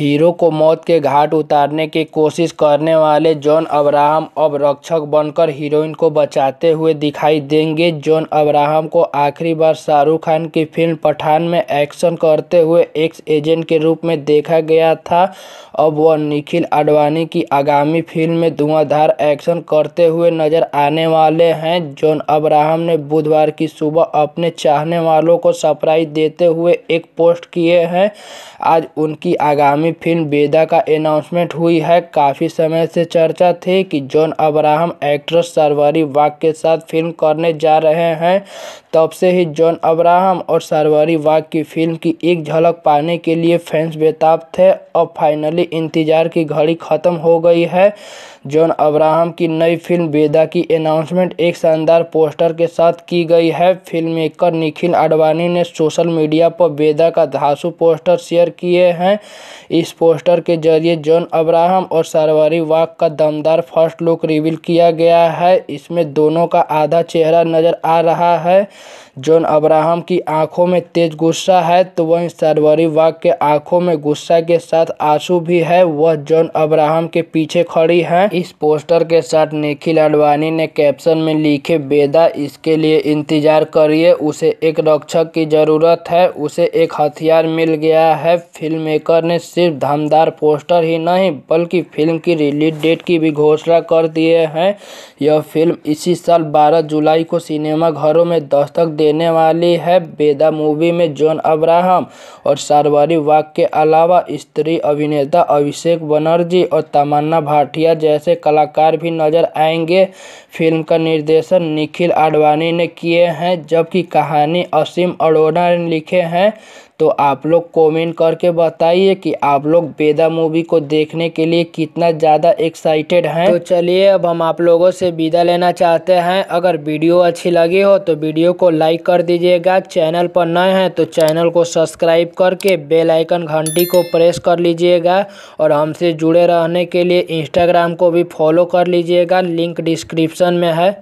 hero को मौत के घाट उतारने की कोशिश करने वाले जॉन अब्राहम अब रक्षक बनकर हीरोइन को बचाते हुए दिखाई देंगे जॉन अब्राहम को आखिरी बार शाहरुख खान की फिल्म पठान में एक्शन करते हुए एक्स एजेंट के रूप में देखा गया था अब वह निखिल आडवाणी की आगामी फिल्म में धुआंधार एक्शन करते हुए नजर आने वाले हैं जॉन अब्राहम ने बुधवार की सुबह अपने चाहने वालों को सरप्राइज देते हुए एक पोस्ट किए हैं आज उनकी आगामी आगामी फिल्म वेदा का अनाउंसमेंट हुई है काफी समय से चर्चा थी कि John Abraham actress Sharvari Wagh के साथ फिल्म करने जा रहे हैं तब से ही जॉन अब्राहम और सरवरी वाक की फिल्म की एक झलक पाने के लिए फैंस बेताब थे और फाइनली इंतजार की घड़ी ख़त्म हो गई है जॉन अब्राहम की नई फिल्म वेदा की अनाउंसमेंट एक शानदार पोस्टर के साथ की गई है फिल्म मेकर निखिल आडवाणी ने सोशल मीडिया पर वेदा का धासु पोस्टर शेयर किए हैं इस पोस्टर के जरिए जॉन अब्राहम और सरवरी वाक का दमदार फर्स्ट लुक रिवील किया गया है इसमें दोनों का आधा चेहरा नजर आ रहा है जॉन अब्राहम की आंखों में तेज गुस्सा है तो वहीं सरवरी वाक के आंखों में गुस्सा के साथ आंसू भी है वह जॉन अब्राहम के पीछे खड़ी है इस पोस्टर के साथ निखिल अडवाणी ने कैप्शन में लिखे बेदा इसके लिए इंतजार करिए उसे एक रक्षक की जरूरत है उसे एक हथियार मिल गया है फिल्म मेकर ने सिर्फ धमदार पोस्टर ही नहीं बल्कि फिल्म की रिलीज डेट की भी घोषणा कर दिए हैं यह फिल्म इसी साल 12 जुलाई को घरों में दस्तक देने वाली है बेदा मूवी में जॉन अब्राहम और शारवरी वाक के अलावा स्त्री अभिनेता अभिषेक बनर्जी और तमन्ना भाटिया जैसे कलाकार भी नजर आएंगे फिल्म का निर्देशन निखिल आडवाणी ने किए हैं जबकि कहानी असीम अरोड़ा ने लिखे हैं तो आप लोग कमेंट करके बताइए कि आप लोग बेदा मूवी को देखने के लिए कितना ज़्यादा एक्साइटेड हैं तो चलिए अब हम आप लोगों से विदा लेना चाहते हैं अगर वीडियो अच्छी लगी हो तो वीडियो को लाइक कर दीजिएगा चैनल पर नए हैं तो चैनल को सब्सक्राइब करके बेल आइकन घंटी को प्रेस कर लीजिएगा और हमसे जुड़े रहने के लिए इंस्टाग्राम को भी फॉलो कर लीजिएगा लिंक डिस्क्रिप्शन में है